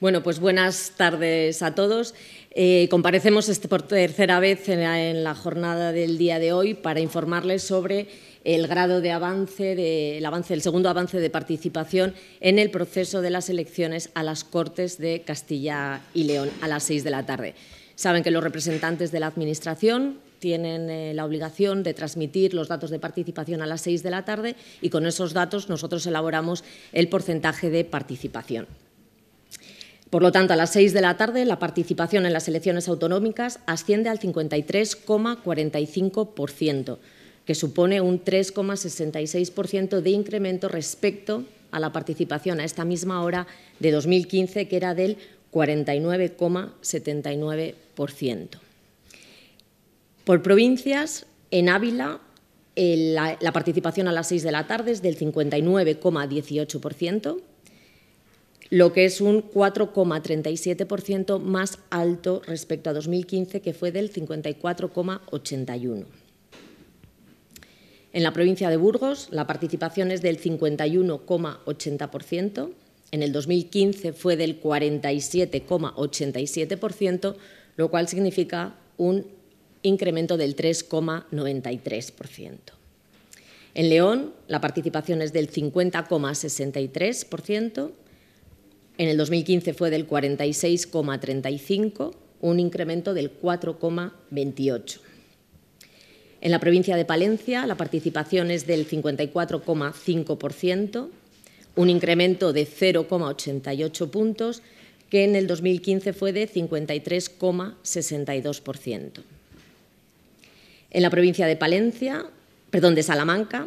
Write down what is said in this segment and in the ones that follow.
Bueno, pues buenas tardes a todos. Eh, comparecemos este por tercera vez en la, jornada del día de hoy para informarles sobre el grado de avance, el avance, segundo avance de participación en el proceso de las elecciones a las Cortes de Castilla y León a las seis de la tarde. Saben que los representantes de la Administración tienen eh, la obligación de transmitir los datos de participación a las seis de la tarde y con esos datos nosotros elaboramos el porcentaje de participación. Por lo tanto, a las 6 de la tarde la participación en las elecciones autonómicas asciende al 53,45%, que supone un 3,66% de incremento respecto a la participación a esta misma hora de 2015, que era del 49,79%. Por provincias, en Ávila eh, la, participación a las 6 de la tarde es del 59,18%, lo que es un 4,37% más alto respecto a 2015, que fue del 54,81%. En la provincia de Burgos, la participación es del 51,80%, en el 2015 fue del 47,87%, lo cual significa un incremento del 3,93%. En León, la participación es del 50,63%, en el 2015 fue del 46,35, un incremento del 4,28. En la provincia de Palencia la participación es del 54,5%, un incremento de 0,88 puntos, que en el 2015 fue de 53,62%. En la provincia de Palencia, perdón, de Salamanca,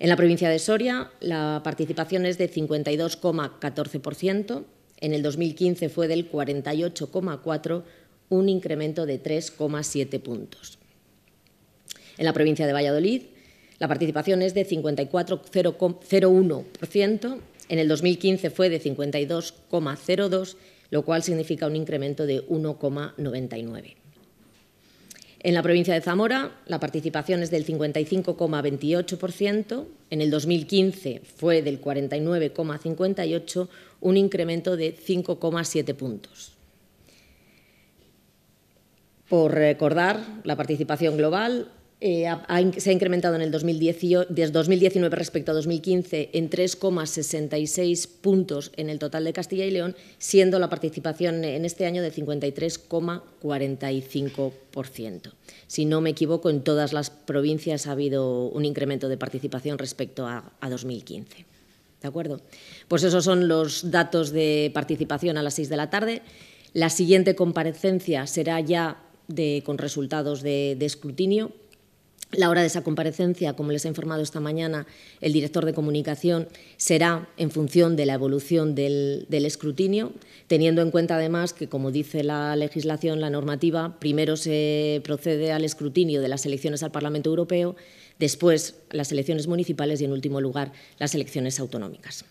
En la provincia de Soria, la participación es de 52,14%. En el 2015 fue del 48,4%, un incremento de 3,7 puntos. En la provincia de Valladolid, la participación es de 54,01%. En el 2015 fue de 52,02%, lo cual significa un incremento de 1,99%. En la provincia de Zamora, la participación es del 55,28%, en el 2015 fue del 49,58%, un incremento de 5,7 puntos. Por recordar, la participación global eh, se ha incrementado en el desde 2019 respecto a 2015 en 3,66 puntos en el total de Castilla y León, siendo la participación en este año de 53,45%. Si no me equivoco, en todas las provincias ha habido un incremento de participación respecto a, 2015. ¿De acuerdo? Pues esos son los datos de participación a las 6 de la tarde. La siguiente comparecencia será ya con resultados de, de escrutinio la hora de esa comparecencia, como les ha informado esta mañana el director de comunicación, será en función de la evolución del, del, escrutinio, teniendo en cuenta además que, como dice la legislación, la normativa, primero se procede al escrutinio de las elecciones al Parlamento Europeo, después las elecciones municipales y, en último lugar, las elecciones autonómicas.